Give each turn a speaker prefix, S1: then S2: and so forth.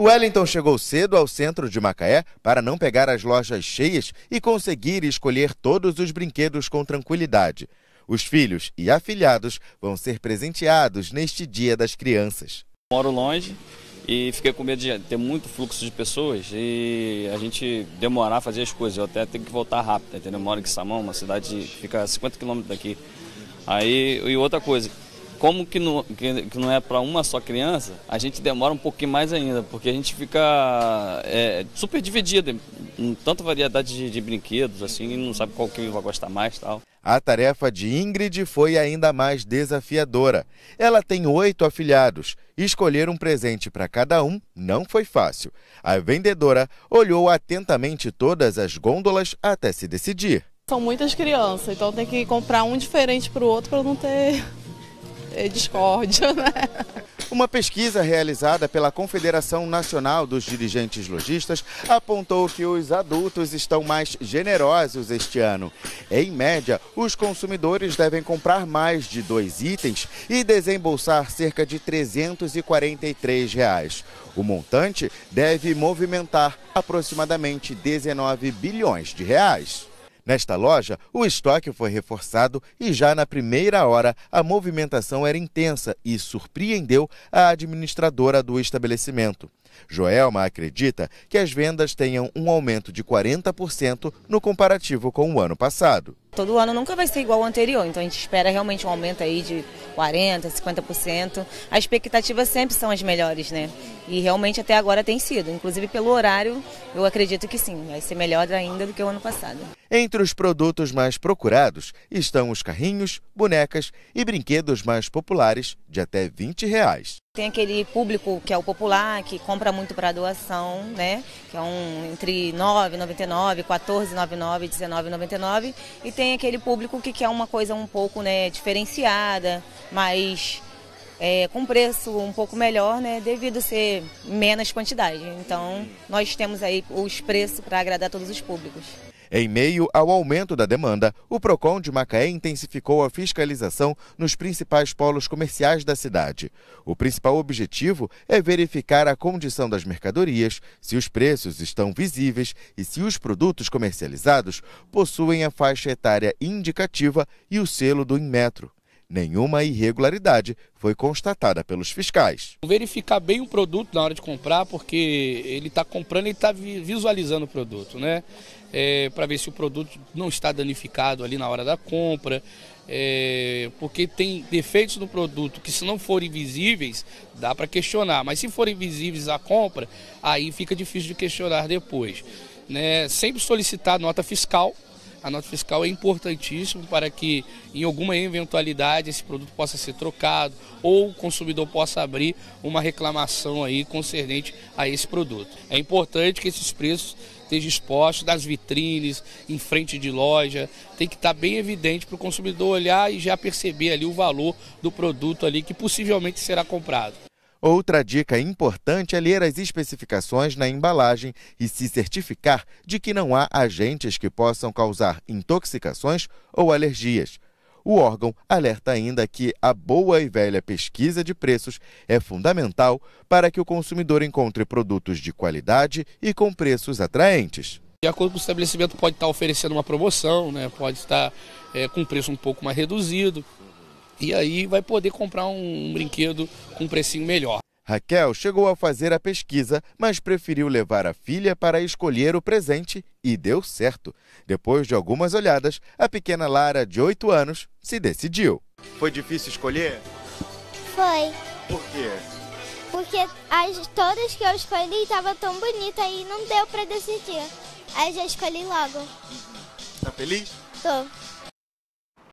S1: O Wellington chegou cedo ao centro de Macaé para não pegar as lojas cheias e conseguir escolher todos os brinquedos com tranquilidade. Os filhos e afilhados vão ser presenteados neste Dia das Crianças.
S2: Moro longe e fiquei com medo de ter muito fluxo de pessoas e a gente demorar a fazer as coisas. Eu até tenho que voltar rápido, entendeu? Eu moro em Samão, uma cidade que fica a 50 quilômetros daqui. Aí, e outra coisa, como que não, que, que não é para uma só criança, a gente demora um pouquinho mais ainda, porque a gente fica é, super dividido em tanta variedade de, de brinquedos, assim, não sabe qual que vai gostar mais tal.
S1: A tarefa de Ingrid foi ainda mais desafiadora. Ela tem oito afilhados. Escolher um presente para cada um não foi fácil. A vendedora olhou atentamente todas as gôndolas até se decidir.
S2: São muitas crianças, então tem que comprar um diferente para o outro para não ter é discórdia. Né?
S1: Uma pesquisa realizada pela Confederação Nacional dos Dirigentes Logistas apontou que os adultos estão mais generosos este ano. Em média, os consumidores devem comprar mais de dois itens e desembolsar cerca de R$ 343. Reais. O montante deve movimentar aproximadamente 19 bilhões de reais. Nesta loja, o estoque foi reforçado e já na primeira hora a movimentação era intensa e surpreendeu a administradora do estabelecimento. Joelma acredita que as vendas tenham um aumento de 40% no comparativo com o ano passado.
S3: Todo ano nunca vai ser igual ao anterior, então a gente espera realmente um aumento aí de 40%, 50%. As expectativas sempre são as melhores, né? E realmente até agora tem sido. Inclusive pelo horário, eu acredito que sim, vai ser melhor ainda do que o ano passado.
S1: Entre os produtos mais procurados estão os carrinhos, bonecas e brinquedos mais populares de até 20 reais.
S3: Tem aquele público que é o popular, que compra muito para doação, né? Que é um entre 9,99, 14,99, 19,99. E tem aquele público que quer uma coisa um pouco né, diferenciada, mas é, com preço um pouco melhor, né, devido ser menos quantidade. Então, nós temos aí os preços para agradar todos os públicos.
S1: Em meio ao aumento da demanda, o Procon de Macaé intensificou a fiscalização nos principais polos comerciais da cidade. O principal objetivo é verificar a condição das mercadorias, se os preços estão visíveis e se os produtos comercializados possuem a faixa etária indicativa e o selo do Inmetro. Nenhuma irregularidade foi constatada pelos fiscais.
S2: Verificar bem o produto na hora de comprar, porque ele está comprando e está visualizando o produto, né? é, para ver se o produto não está danificado ali na hora da compra, é, porque tem defeitos no produto que se não forem visíveis, dá para questionar, mas se forem visíveis à compra, aí fica difícil de questionar depois. Né? Sempre solicitar nota fiscal a nota fiscal é importantíssima para que, em alguma eventualidade, esse produto possa ser trocado ou o consumidor possa abrir uma reclamação aí concernente a esse produto. É importante que esses preços estejam expostos nas vitrines, em frente de loja, tem que estar bem evidente para o consumidor olhar e já perceber ali o valor do produto ali que possivelmente será comprado.
S1: Outra dica importante é ler as especificações na embalagem e se certificar de que não há agentes que possam causar intoxicações ou alergias. O órgão alerta ainda que a boa e velha pesquisa de preços é fundamental para que o consumidor encontre produtos de qualidade e com preços atraentes.
S2: De acordo com o estabelecimento, pode estar oferecendo uma promoção, né? pode estar é, com preço um pouco mais reduzido e aí vai poder comprar um, um brinquedo com um precinho melhor.
S1: Raquel chegou a fazer a pesquisa, mas preferiu levar a filha para escolher o presente e deu certo. Depois de algumas olhadas, a pequena Lara, de 8 anos, se decidiu. Foi difícil escolher? Foi. Por quê?
S3: Porque as, todas que eu escolhi estavam tão bonitas e não deu para decidir. Aí já escolhi logo. Tá feliz? Tô.